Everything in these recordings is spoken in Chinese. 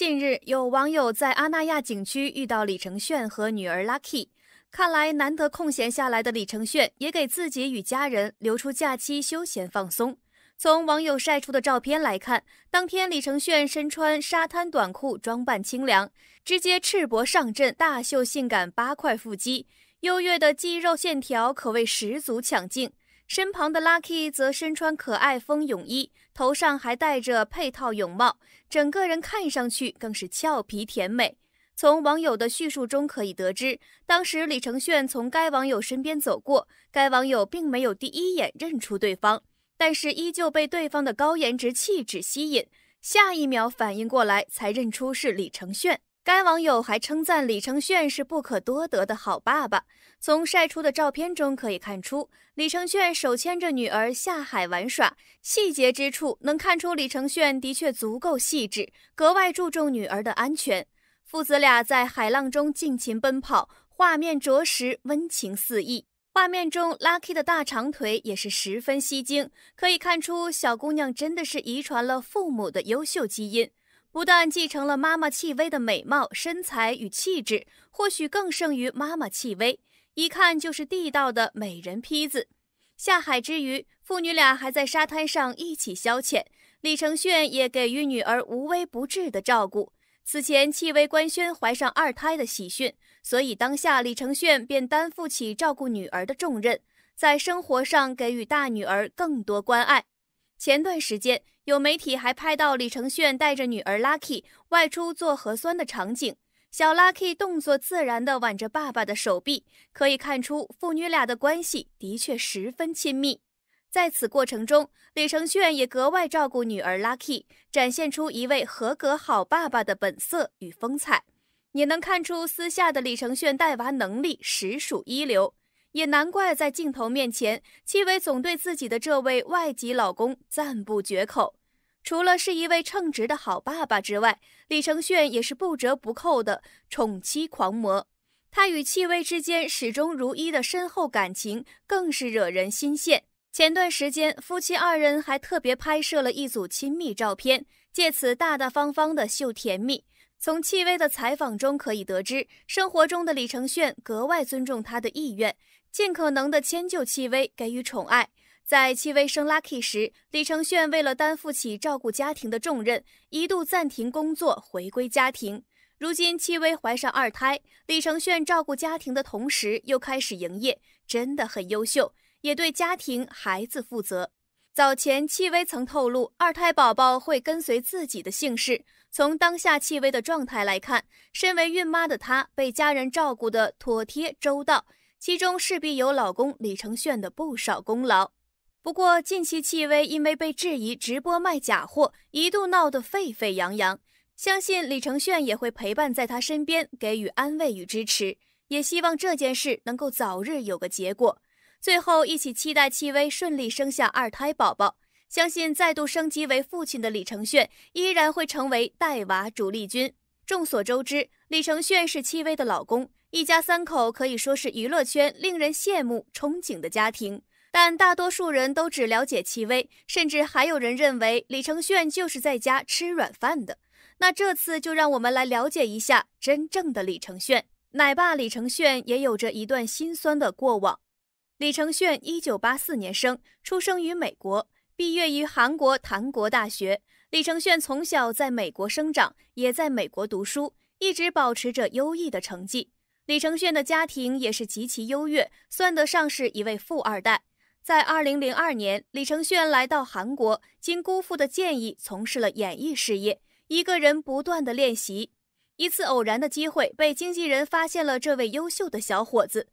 近日，有网友在阿那亚景区遇到李承铉和女儿 Lucky。看来难得空闲下来的李承铉，也给自己与家人留出假期休闲放松。从网友晒出的照片来看，当天李承铉身穿沙滩短裤，装扮清凉，直接赤膊上阵，大秀性感八块腹肌，优越的肌肉线条可谓十足抢镜。身旁的 Lucky 则身穿可爱风泳衣，头上还戴着配套泳帽，整个人看上去更是俏皮甜美。从网友的叙述中可以得知，当时李承铉从该网友身边走过，该网友并没有第一眼认出对方，但是依旧被对方的高颜值气质吸引，下一秒反应过来才认出是李承铉。该网友还称赞李承铉是不可多得的好爸爸。从晒出的照片中可以看出，李承铉手牵着女儿下海玩耍，细节之处能看出李承铉的确足够细致，格外注重女儿的安全。父子俩在海浪中尽情奔跑，画面着实温情四溢。画面中，Lucky 的大长腿也是十分吸睛，可以看出小姑娘真的是遗传了父母的优秀基因。不但继承了妈妈戚薇的美貌、身材与气质，或许更胜于妈妈戚薇，一看就是地道的美人坯子。下海之余，父女俩还在沙滩上一起消遣。李承铉也给予女儿无微不至的照顾。此前，戚薇官宣怀上二胎的喜讯，所以当下李承铉便担负起照顾女儿的重任，在生活上给予大女儿更多关爱。前段时间。有媒体还拍到李承铉带着女儿 Lucky 外出做核酸的场景，小 Lucky 动作自然地挽着爸爸的手臂，可以看出父女俩的关系的确十分亲密。在此过程中，李承铉也格外照顾女儿 Lucky，展现出一位合格好爸爸的本色与风采。也能看出私下的李承铉带娃能力实属一流，也难怪在镜头面前，戚薇总对自己的这位外籍老公赞不绝口。除了是一位称职的好爸爸之外，李承铉也是不折不扣的宠妻狂魔。他与戚薇之间始终如一的深厚感情更是惹人心羡。前段时间，夫妻二人还特别拍摄了一组亲密照片，借此大大方方地秀甜蜜。从戚薇的采访中可以得知，生活中的李承铉格外尊重她的意愿，尽可能地迁就戚薇，给予宠爱。在戚薇生 Lucky 时，李承铉为了担负起照顾家庭的重任，一度暂停工作，回归家庭。如今戚薇怀上二胎，李承铉照顾家庭的同时又开始营业，真的很优秀，也对家庭孩子负责。早前戚薇曾透露，二胎宝宝会跟随自己的姓氏。从当下戚薇的状态来看，身为孕妈的她被家人照顾得妥帖周到，其中势必有老公李承铉的不少功劳。不过，近期戚薇因为被质疑直播卖假货，一度闹得沸沸扬扬。相信李承铉也会陪伴在她身边，给予安慰与支持。也希望这件事能够早日有个结果。最后，一起期待戚薇顺利生下二胎宝宝。相信再度升级为父亲的李承铉，依然会成为带娃主力军。众所周知，李承铉是戚薇的老公，一家三口可以说是娱乐圈令人羡慕、憧憬的家庭。但大多数人都只了解戚薇，甚至还有人认为李承铉就是在家吃软饭的。那这次就让我们来了解一下真正的李承铉。奶爸李承铉也有着一段辛酸的过往。李承铉一九八四年生，出生于美国，毕业于韩国檀国大学。李承铉从小在美国生长，也在美国读书，一直保持着优异的成绩。李承铉的家庭也是极其优越，算得上是一位富二代。在二零零二年，李承铉来到韩国，经姑父的建议，从事了演艺事业。一个人不断的练习，一次偶然的机会，被经纪人发现了这位优秀的小伙子，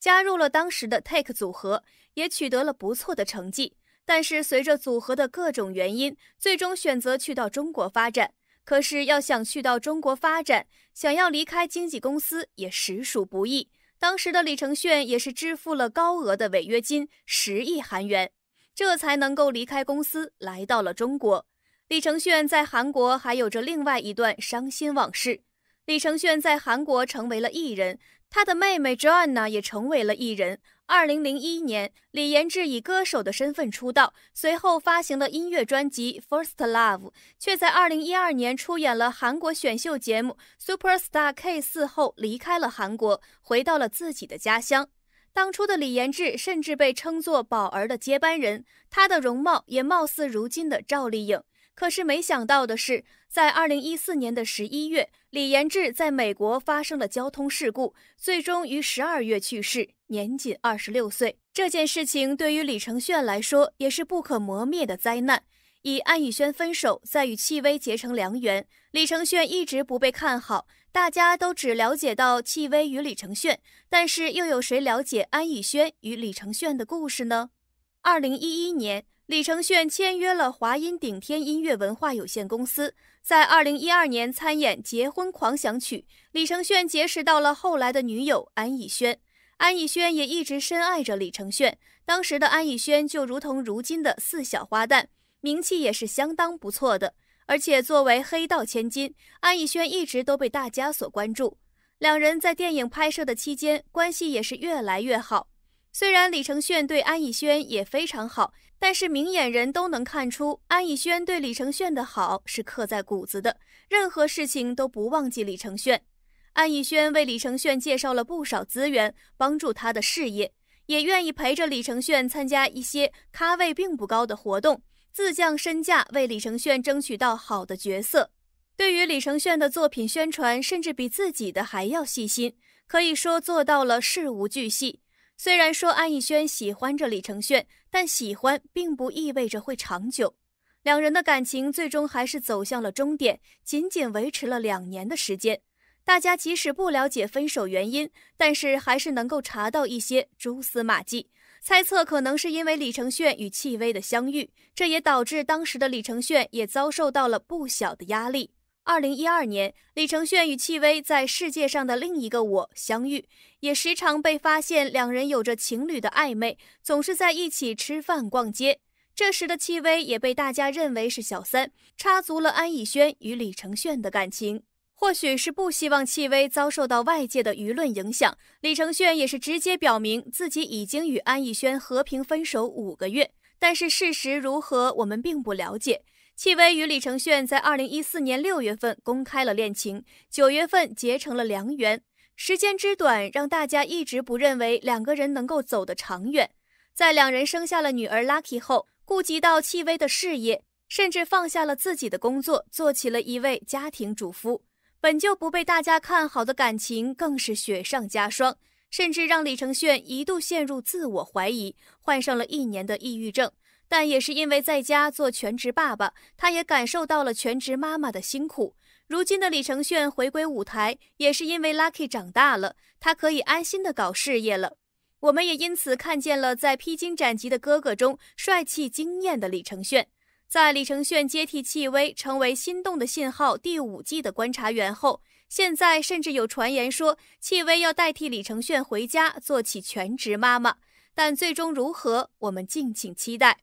加入了当时的 Take 组合，也取得了不错的成绩。但是随着组合的各种原因，最终选择去到中国发展。可是要想去到中国发展，想要离开经纪公司也实属不易。当时的李承铉也是支付了高额的违约金十亿韩元，这才能够离开公司来到了中国。李承铉在韩国还有着另外一段伤心往事。李承铉在韩国成为了艺人，他的妹妹 j a n n a 也成为了艺人。二零零一年，李延治以歌手的身份出道，随后发行了音乐专辑《First Love》，却在二零一二年出演了韩国选秀节目《Superstar K 四》后离开了韩国，回到了自己的家乡。当初的李延治甚至被称作宝儿的接班人，他的容貌也貌似如今的赵丽颖。可是没想到的是，在二零一四年的十一月，李延治在美国发生了交通事故，最终于十二月去世，年仅二十六岁。这件事情对于李承铉来说也是不可磨灭的灾难。以安以轩分手，再与戚薇结成良缘，李承铉一直不被看好，大家都只了解到戚薇与李承铉，但是又有谁了解安以轩与李承铉的故事呢？二零一一年。李承铉签约了华音顶天音乐文化有限公司，在二零一二年参演《结婚狂想曲》，李承铉结识到了后来的女友安以轩，安以轩也一直深爱着李承铉。当时的安以轩就如同如今的四小花旦，名气也是相当不错的。而且作为黑道千金，安以轩一直都被大家所关注。两人在电影拍摄的期间，关系也是越来越好。虽然李承铉对安以轩也非常好，但是明眼人都能看出，安以轩对李承铉的好是刻在骨子的，任何事情都不忘记李承铉。安以轩为李承铉介绍了不少资源，帮助他的事业，也愿意陪着李承铉参加一些咖位并不高的活动，自降身价为李承铉争取到好的角色。对于李承铉的作品宣传，甚至比自己的还要细心，可以说做到了事无巨细。虽然说安以轩喜欢着李承铉，但喜欢并不意味着会长久，两人的感情最终还是走向了终点，仅仅维持了两年的时间。大家即使不了解分手原因，但是还是能够查到一些蛛丝马迹，猜测可能是因为李承铉与戚薇的相遇，这也导致当时的李承铉也遭受到了不小的压力。二零一二年，李承铉与戚薇在世界上的另一个我相遇，也时常被发现两人有着情侣的暧昧，总是在一起吃饭逛街。这时的戚薇也被大家认为是小三，插足了安以轩与李承铉的感情。或许是不希望戚薇遭受到外界的舆论影响，李承铉也是直接表明自己已经与安以轩和平分手五个月。但是事实如何，我们并不了解。戚薇与李承铉在二零一四年六月份公开了恋情，九月份结成了良缘。时间之短，让大家一直不认为两个人能够走得长远。在两人生下了女儿 Lucky 后，顾及到戚薇的事业，甚至放下了自己的工作，做起了一位家庭主妇。本就不被大家看好的感情，更是雪上加霜，甚至让李承铉一度陷入自我怀疑，患上了一年的抑郁症。但也是因为在家做全职爸爸，他也感受到了全职妈妈的辛苦。如今的李承铉回归舞台，也是因为 Lucky 长大了，他可以安心的搞事业了。我们也因此看见了在披荆斩棘的哥哥中帅气惊艳的李承铉。在李承铉接替戚薇成为心动的信号第五季的观察员后，现在甚至有传言说戚薇要代替李承铉回家做起全职妈妈，但最终如何，我们敬请期待。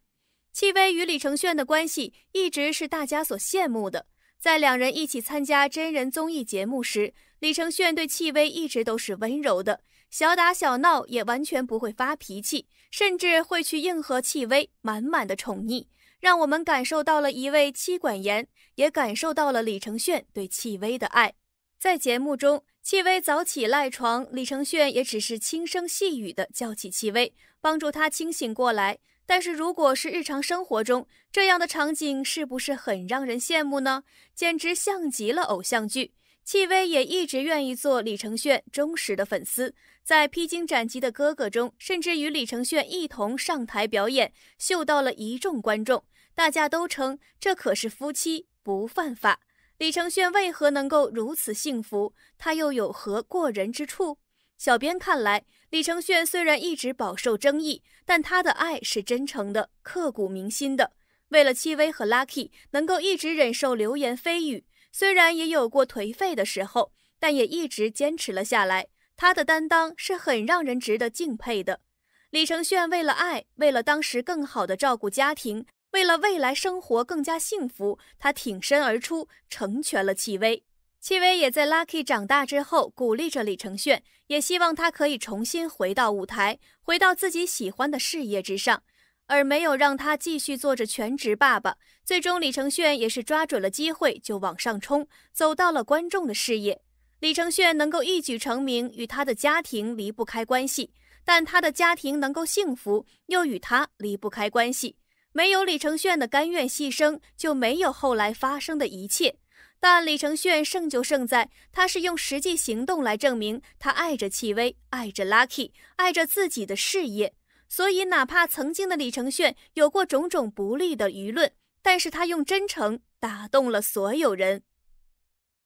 戚薇与李承铉的关系一直是大家所羡慕的。在两人一起参加真人综艺节目时，李承铉对戚薇一直都是温柔的，小打小闹也完全不会发脾气，甚至会去应和戚薇，满满的宠溺，让我们感受到了一位妻管严，也感受到了李承铉对戚薇的爱。在节目中，戚薇早起赖床，李承铉也只是轻声细语的叫起戚薇，帮助她清醒过来。但是如果是日常生活中这样的场景，是不是很让人羡慕呢？简直像极了偶像剧。戚薇也一直愿意做李承铉忠实的粉丝，在《披荆斩棘的哥哥》中，甚至与李承铉一同上台表演，秀到了一众观众，大家都称这可是夫妻不犯法。李承铉为何能够如此幸福？他又有何过人之处？小编看来，李承铉虽然一直饱受争议，但他的爱是真诚的、刻骨铭心的。为了戚薇和 Lucky 能够一直忍受流言蜚语，虽然也有过颓废的时候，但也一直坚持了下来。他的担当是很让人值得敬佩的。李承铉为了爱，为了当时更好的照顾家庭，为了未来生活更加幸福，他挺身而出，成全了戚薇。戚薇也在 Lucky 长大之后，鼓励着李承铉。也希望他可以重新回到舞台，回到自己喜欢的事业之上，而没有让他继续做着全职爸爸。最终，李承铉也是抓准了机会就往上冲，走到了观众的视野。李承铉能够一举成名，与他的家庭离不开关系；但他的家庭能够幸福，又与他离不开关系。没有李承铉的甘愿牺牲，就没有后来发生的一切。但李承铉胜就胜在，他是用实际行动来证明他爱着戚薇，爱着 Lucky，爱着自己的事业。所以，哪怕曾经的李承铉有过种种不利的舆论，但是他用真诚打动了所有人。